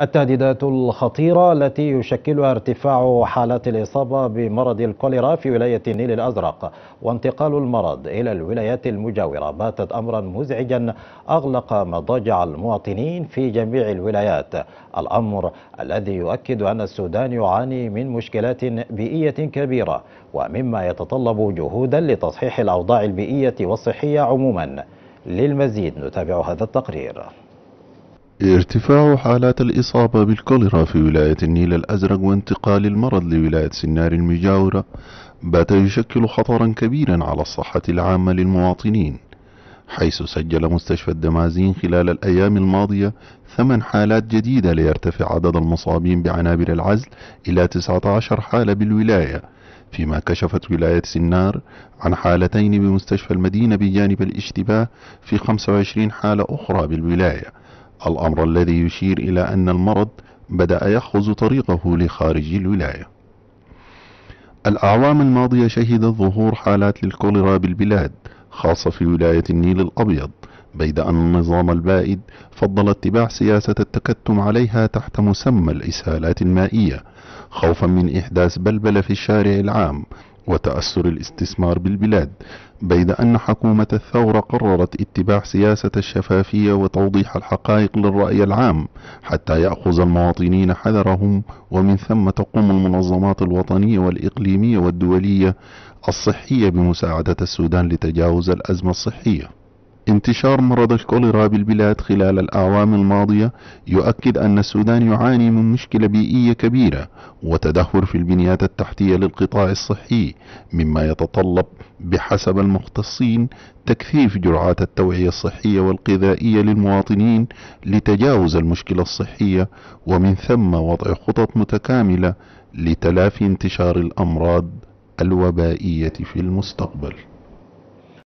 التهديدات الخطيرة التي يشكلها ارتفاع حالات الإصابة بمرض الكوليرا في ولاية النيل الأزرق وانتقال المرض إلى الولايات المجاورة باتت أمرا مزعجا أغلق مضاجع المواطنين في جميع الولايات الأمر الذي يؤكد أن السودان يعاني من مشكلات بيئية كبيرة ومما يتطلب جهودا لتصحيح الأوضاع البيئية والصحية عموما للمزيد نتابع هذا التقرير ارتفاع حالات الإصابة بالكوليرا في ولاية النيل الأزرق وانتقال المرض لولاية سنار المجاورة بات يشكل خطرا كبيرا على الصحة العامة للمواطنين حيث سجل مستشفى الدمازين خلال الأيام الماضية ثمان حالات جديدة ليرتفع عدد المصابين بعنابر العزل إلى 19 حالة بالولاية فيما كشفت ولاية سنار عن حالتين بمستشفى المدينة بجانب الاشتباه في 25 حالة أخرى بالولاية الأمر الذي يشير إلى أن المرض بدأ ياخذ طريقه لخارج الولاية الأعوام الماضية شهدت ظهور حالات للكوليرا بالبلاد خاصة في ولاية النيل الأبيض بيد أن النظام البائد فضل اتباع سياسة التكتم عليها تحت مسمى الإسهالات المائية خوفا من إحداث بلبلة في الشارع العام وتأثر الاستثمار بالبلاد بيد أن حكومة الثورة قررت اتباع سياسة الشفافية وتوضيح الحقائق للرأي العام حتى يأخذ المواطنين حذرهم ومن ثم تقوم المنظمات الوطنية والإقليمية والدولية الصحية بمساعدة السودان لتجاوز الأزمة الصحية انتشار مرض الكوليرا بالبلاد خلال الأعوام الماضية يؤكد أن السودان يعاني من مشكلة بيئية كبيرة وتدهور في البنيات التحتية للقطاع الصحي مما يتطلب بحسب المختصين تكثيف جرعات التوعية الصحية والغذائية للمواطنين لتجاوز المشكلة الصحية ومن ثم وضع خطط متكاملة لتلافي انتشار الأمراض الوبائية في المستقبل